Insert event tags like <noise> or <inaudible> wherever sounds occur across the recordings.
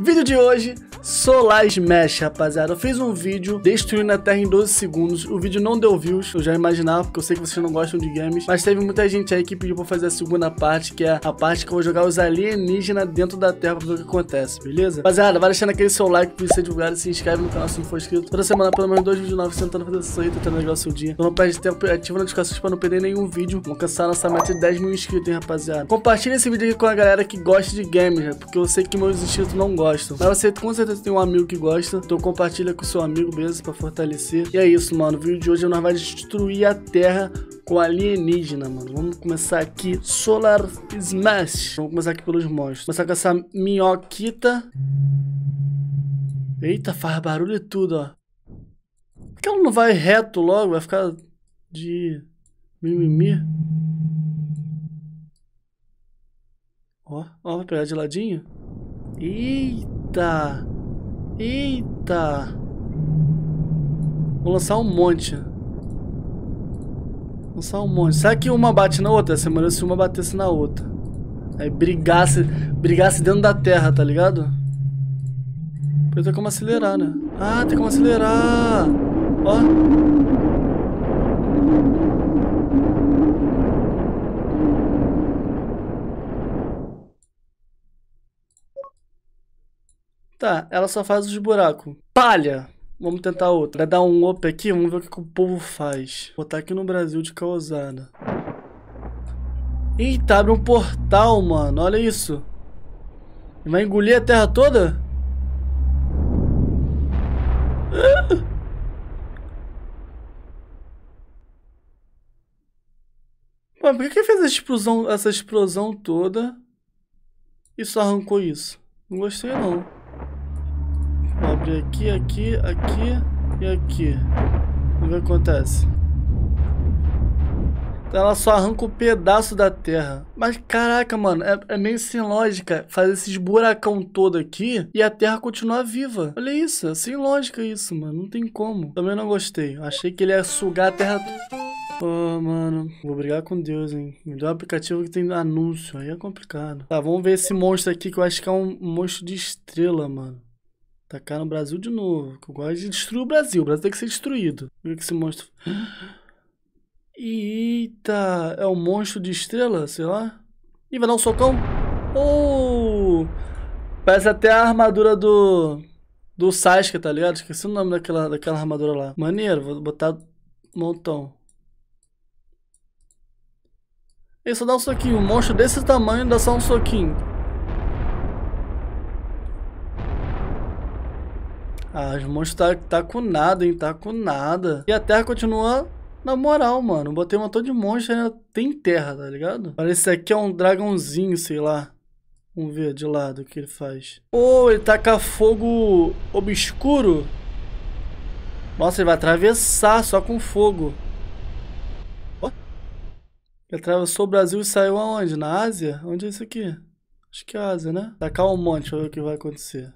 Vídeo de hoje Solar Smash, rapaziada. Eu fiz um vídeo destruindo a Terra em 12 segundos. O vídeo não deu views, eu já imaginava, porque eu sei que vocês não gostam de games. Mas teve muita gente aí que pediu pra fazer a segunda parte, que é a parte que eu vou jogar os alienígenas dentro da Terra pra ver o que acontece, beleza? Rapaziada, vai deixando aquele seu like pra ser divulgado se inscreve no canal se não for inscrito. Toda semana, pelo menos dois vídeos novos tentando fazer isso aí, tentando legal o seu dia. Então não perde tempo, ativa notificações pra não perder nenhum vídeo. Vamos alcançar nossa meta de 10 mil inscritos, hein, rapaziada. Compartilha esse vídeo aqui com a galera que gosta de games, né? porque eu sei que meus inscritos não gostam. Mas você com certeza você tem um amigo que gosta, então compartilha com seu amigo, beleza? Pra fortalecer. E é isso, mano. O vídeo de hoje é nós vamos destruir a Terra com alienígena, mano. Vamos começar aqui. Solar Smash. Vamos começar aqui pelos monstros. Começar com essa minhoquita. Eita, faz barulho e tudo, ó. Por que ela não vai reto logo? Vai ficar de mimimi? Ó, ó, vai pegar de ladinho. Eita! Eita! Vou lançar um monte. Vou lançar um monte. Será que uma bate na outra? Essa maneira se uma batesse na outra. Aí brigasse, brigasse dentro da terra, tá ligado? Depois tem como acelerar, né? Ah, tem como acelerar! Ó! Tá, ela só faz os buracos. Palha! Vamos tentar outra. Vai dar um up aqui, vamos ver o que, que o povo faz. Vou botar aqui no Brasil de causada. Eita, tá, abre um portal, mano. Olha isso. Vai engolir a terra toda? Ah! Mas por que fez essa explosão, essa explosão toda e só arrancou isso? Não gostei não. Vou abrir aqui, aqui, aqui e aqui. Vamos ver o que acontece. Então ela só arranca um pedaço da terra. Mas caraca, mano, é, é, meio sem lógica fazer esses buracão todo aqui e a terra continuar viva. Olha isso, é sem lógica isso, mano. Não tem como. Também não gostei. Achei que ele ia sugar a terra... Oh, mano. Vou brigar com Deus, hein. Me deu um aplicativo que tem anúncio. Aí é complicado. Tá, vamos ver esse monstro aqui que eu acho que é um monstro de estrela, mano. Tacar no Brasil de novo. Que eu gosto de destruir o Brasil. O Brasil tem que ser destruído. Olha que esse monstro. <gasps> Eita! É um monstro de estrela, sei lá. Ih, vai dar um socão. Oh! Parece até a armadura do. Do Sasuke, tá ligado? Esqueci o nome daquela, daquela armadura lá. Maneiro, vou botar um montão. Ele só dá um soquinho. Um monstro desse tamanho dá só um soquinho. Ah, os monstros tá, tá com nada, hein? Tá com nada. E a terra continua na moral, mano. Botei um montão de monstro ainda tem terra, tá ligado? Parece que aqui é um dragãozinho, sei lá. Vamos ver de lado o que ele faz. Pô, oh, ele taca fogo obscuro. Nossa, ele vai atravessar só com fogo. Oh. Ele atravessou o Brasil e saiu aonde? Na Ásia? Onde é isso aqui? Acho que é a Ásia, né? Tacar um monte, eu ver o que vai acontecer.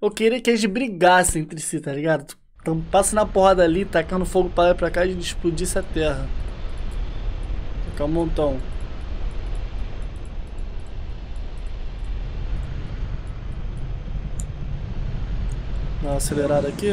Eu queria que eles brigassem entre si, tá ligado? Então, passa na porrada ali, tacando fogo para lá e pra cá e explodisse a terra. fica um montão. Dá uma acelerada aqui.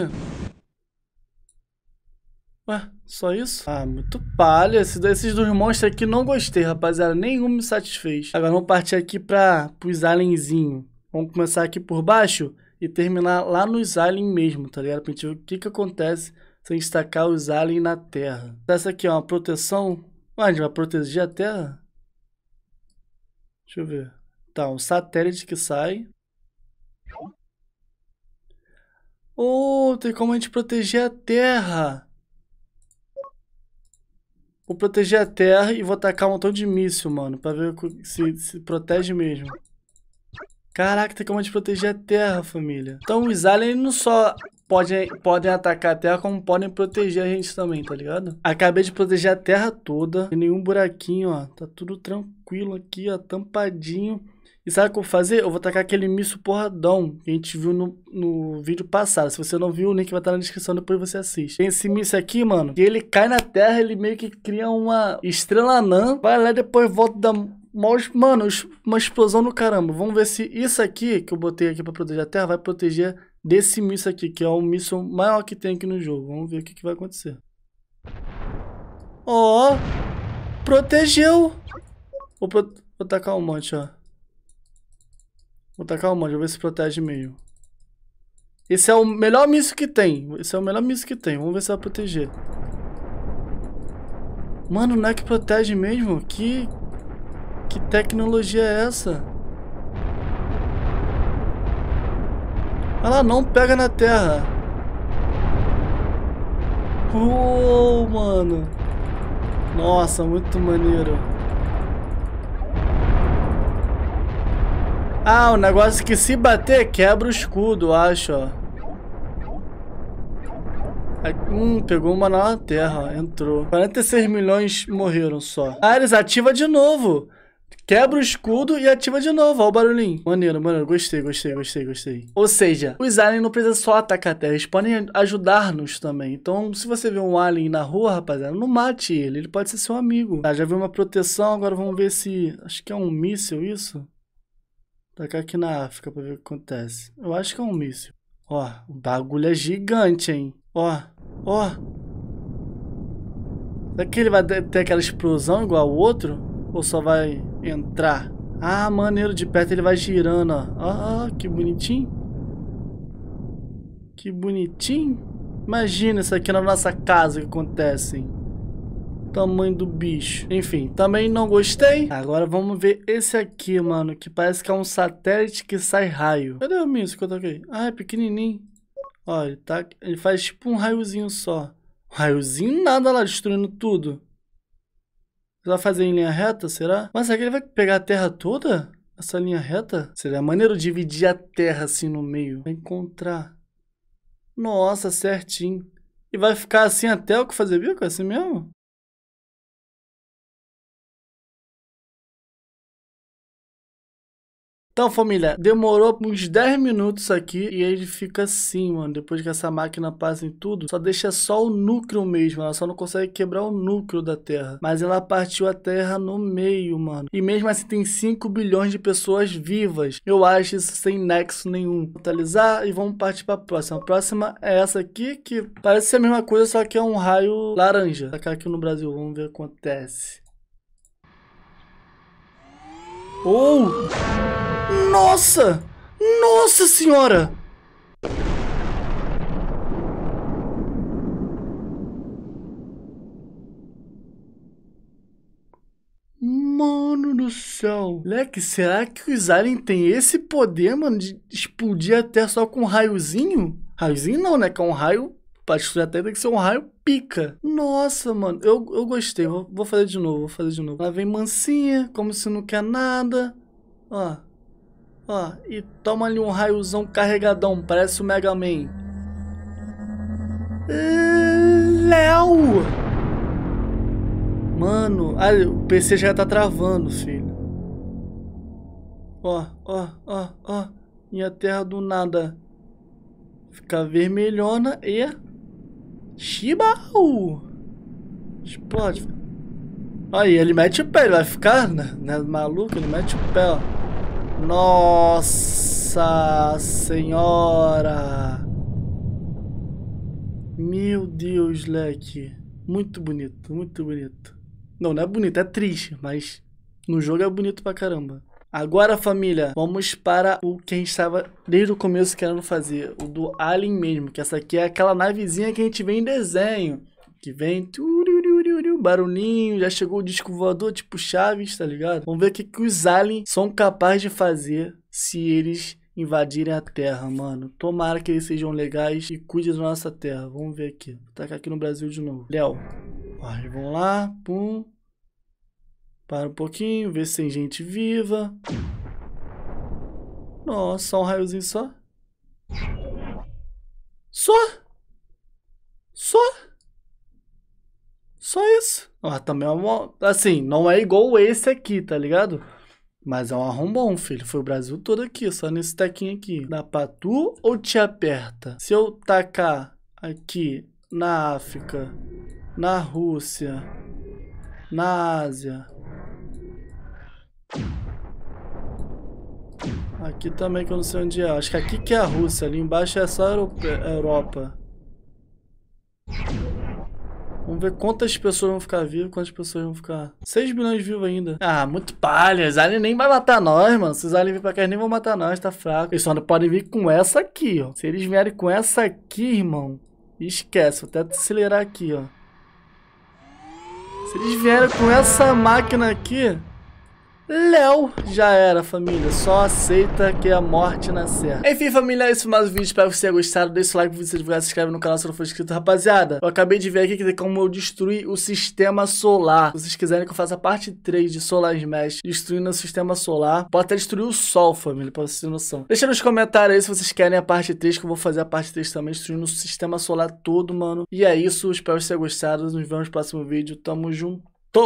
Ué, só isso? Ah, muito palha. Esse, esses dois monstros aqui não gostei, rapaziada. Nenhum me satisfez. Agora vamos partir aqui para os alienzinhos. Vamos começar aqui por baixo e terminar lá nos aliens mesmo, tá ligado? Pra gente ver o que que acontece se a gente tacar os aliens na Terra. Essa aqui é uma proteção... Ah, a gente vai proteger a Terra? Deixa eu ver. Tá, um satélite que sai. Oh, tem como a gente proteger a Terra. Vou proteger a Terra e vou tacar um montão de míssil, mano. Pra ver se se protege mesmo. Caraca, tem como a gente proteger a Terra, família. Então os aliens não só podem, podem atacar a Terra, como podem proteger a gente também, tá ligado? Acabei de proteger a Terra toda. Tem nenhum buraquinho, ó. Tá tudo tranquilo aqui, ó. Tampadinho. E sabe o que eu vou fazer? Eu vou tacar aquele misto porradão que a gente viu no, no vídeo passado. Se você não viu, o link vai estar tá na descrição, depois você assiste. Tem esse misto aqui, mano, que ele cai na terra, ele meio que cria uma estrela anã, vai lá e depois volta da, mano, uma explosão no caramba. Vamos ver se isso aqui, que eu botei aqui pra proteger a Terra, vai proteger desse míssil aqui, que é o míssil maior que tem aqui no jogo. Vamos ver o que, que vai acontecer. Ó, oh, protegeu. Vou, pro... Vou tacar um monte, ó. Vou tacar um monte, vou ver se protege meio. Esse é o melhor míssil que tem. Esse é o melhor míssil que tem. Vamos ver se vai proteger. Mano, não é que protege mesmo? Que, que tecnologia é essa? Ela não pega na terra. Uou, mano. Nossa, muito maneiro. Ah, o um negócio é que se bater quebra o escudo, acho, ó. Hum, pegou uma na terra, ó, entrou. 46 milhões morreram só. Ares, ah, ativa de novo. Quebra o escudo e ativa de novo, ó o barulhinho. Maneiro, maneiro. Gostei, gostei, gostei, gostei. Ou seja, os aliens não precisam só atacar a Terra, eles podem ajudar-nos também. Então, se você vê um alien na rua, rapaziada, não mate ele, ele pode ser seu amigo. Tá, já viu uma proteção, agora vamos ver se... Acho que é um míssil isso? Tacar tá aqui na África pra ver o que acontece. Eu acho que é um míssil. Ó, o bagulho é gigante, hein? Ó, ó. Será que ele vai ter aquela explosão igual ao outro? Ou só vai entrar? Ah, maneiro, de perto ele vai girando, ó. Ah, que bonitinho. Que bonitinho. Imagina isso aqui na nossa casa que acontece, hein? tamanho do bicho. Enfim, também não gostei. Agora vamos ver esse aqui, mano, que parece que é um satélite que sai raio. Cadê o míssil que eu toquei? Ah, é pequenininho. Ó, ele, tá, ele faz tipo um raiozinho só. Raiozinho nada lá, destruindo tudo. Vai fazer em linha reta, será? Mas será que ele vai pegar a terra toda? Essa linha reta? Seria maneiro dividir a terra assim no meio. Vai encontrar. Nossa, certinho. E vai ficar assim até o que fazer bico? É assim mesmo? Então, família, demorou uns 10 minutos aqui e ele fica assim, mano. Depois que essa máquina passa em tudo, só deixa só o núcleo mesmo. Ela só não consegue quebrar o núcleo da Terra. Mas ela partiu a Terra no meio, mano. E mesmo assim tem 5 bilhões de pessoas vivas. Eu acho isso sem nexo nenhum. Totalizar e vamos partir pra próxima. A próxima é essa aqui, que parece ser a mesma coisa, só que é um raio laranja. Tá aqui no Brasil, vamos ver o que acontece. Oh! Nossa! Nossa senhora! Mano do céu. Leque, será que os aliens têm esse poder, mano, de explodir até só com um raiozinho? Raiozinho não, né? Que é um raio. Pra destruir até tem que ser um raio pica. Nossa, mano. Eu, eu gostei. Vou, vou fazer de novo, vou fazer de novo. Ela vem mansinha, como se não quer nada. Ó. Ó, ah, e toma ali um raiozão carregadão, parece o Mega Man. Eh, Léo! Mano, ah, o PC já tá travando, filho. Ó, ó, ó, ó. Minha terra do nada fica vermelhona e. Chibau! Explode. Aí, ele mete o pé, ele vai ficar, né? né maluco, ele mete o pé, ó. Nossa Senhora! Meu Deus, leque. Muito bonito, muito bonito. Não, não é bonito, é triste, mas no jogo é bonito pra caramba. Agora, família, vamos para o que a gente estava desde o começo querendo fazer, o do Alien mesmo, que essa aqui é aquela navezinha que a gente vê em desenho, que vem... Tiu, barulhinho, já chegou o disco voador, tipo Chaves, tá ligado? Vamos ver o que, que os aliens são capazes de fazer se eles invadirem a terra, mano. Tomara que eles sejam legais e cuidem da nossa terra. Vamos ver aqui. Vou tacar aqui no Brasil de novo. Léo. vamos lá. Pum. Para um pouquinho, ver se tem gente viva. Nossa, só um raiozinho só. Só? Só? Só isso. Ah, também é uma. Assim, não é igual esse aqui, tá ligado? Mas é um arrombão, filho. Foi o Brasil todo aqui, só nesse tequinho aqui. Dá pra tu ou te aperta? Se eu tacar aqui na África, na Rússia, na Ásia. Aqui também que eu não sei onde é. Acho que aqui que é a Rússia, ali embaixo é só a Europa. Europa. Vamos ver quantas pessoas vão ficar vivas, quantas pessoas vão ficar. 6 bilhões vivos ainda. Ah, muito palha. Os aliens nem vai matar nós, mano. Se os aliens virem pra cá, eles nem vão matar nós, tá fraco. Eles só não podem vir com essa aqui, ó. Se eles vierem com essa aqui, irmão, esquece. Vou até acelerar aqui, ó. Se eles vierem com essa máquina aqui, Léo já era, família. Só aceita que a morte nascer. É Enfim, família, esse é foi mais um vídeo. Espero que vocês tenham gostado. Deixa o like pra você divulgar, se inscreve no canal se não for inscrito. Rapaziada, eu acabei de ver aqui que como eu destruir o sistema solar. Se vocês quiserem que eu faça a parte 3 de Solar Smash, destruindo o sistema solar. Pode até destruir o sol, família, pra vocês terem noção. Deixa nos comentários aí se vocês querem a parte 3, que eu vou fazer a parte 3 também, destruindo o sistema solar todo, mano. E é isso. Espero que vocês tenham gostado. Nos vemos no próximo vídeo. Tamo junto.